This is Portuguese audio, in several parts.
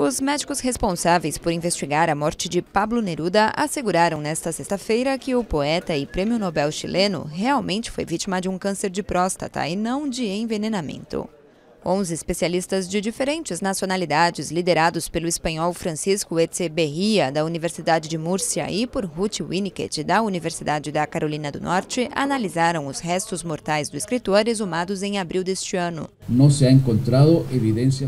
Os médicos responsáveis por investigar a morte de Pablo Neruda asseguraram nesta sexta-feira que o poeta e prêmio Nobel chileno realmente foi vítima de um câncer de próstata e não de envenenamento. 11 especialistas de diferentes nacionalidades, liderados pelo espanhol Francisco Echeberria, da Universidade de Múrcia, e por Ruth Winnicott, da Universidade da Carolina do Norte, analisaram os restos mortais do escritor exumados em abril deste ano. Não,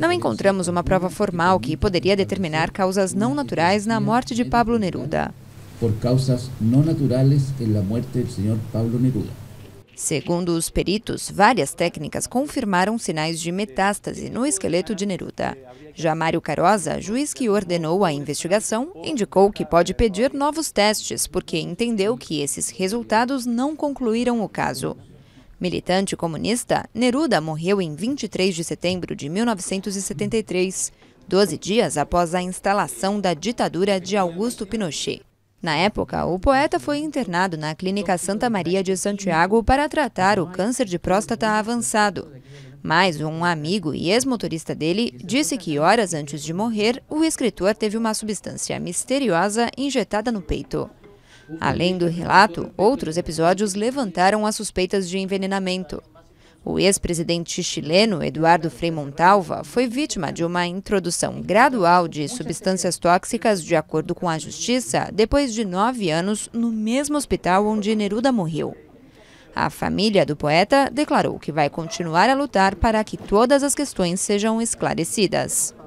não encontramos uma prova formal que poderia determinar causas não naturais na morte de Pablo Neruda. Por causas não naturais na morte do senhor Pablo Neruda. Segundo os peritos, várias técnicas confirmaram sinais de metástase no esqueleto de Neruda. Já Mário Carosa, juiz que ordenou a investigação, indicou que pode pedir novos testes, porque entendeu que esses resultados não concluíram o caso. Militante comunista, Neruda morreu em 23 de setembro de 1973, 12 dias após a instalação da ditadura de Augusto Pinochet. Na época, o poeta foi internado na Clínica Santa Maria de Santiago para tratar o câncer de próstata avançado. Mas um amigo e ex-motorista dele disse que horas antes de morrer, o escritor teve uma substância misteriosa injetada no peito. Além do relato, outros episódios levantaram as suspeitas de envenenamento. O ex-presidente chileno Eduardo Frei Montalva foi vítima de uma introdução gradual de substâncias tóxicas, de acordo com a justiça, depois de nove anos no mesmo hospital onde Neruda morreu. A família do poeta declarou que vai continuar a lutar para que todas as questões sejam esclarecidas.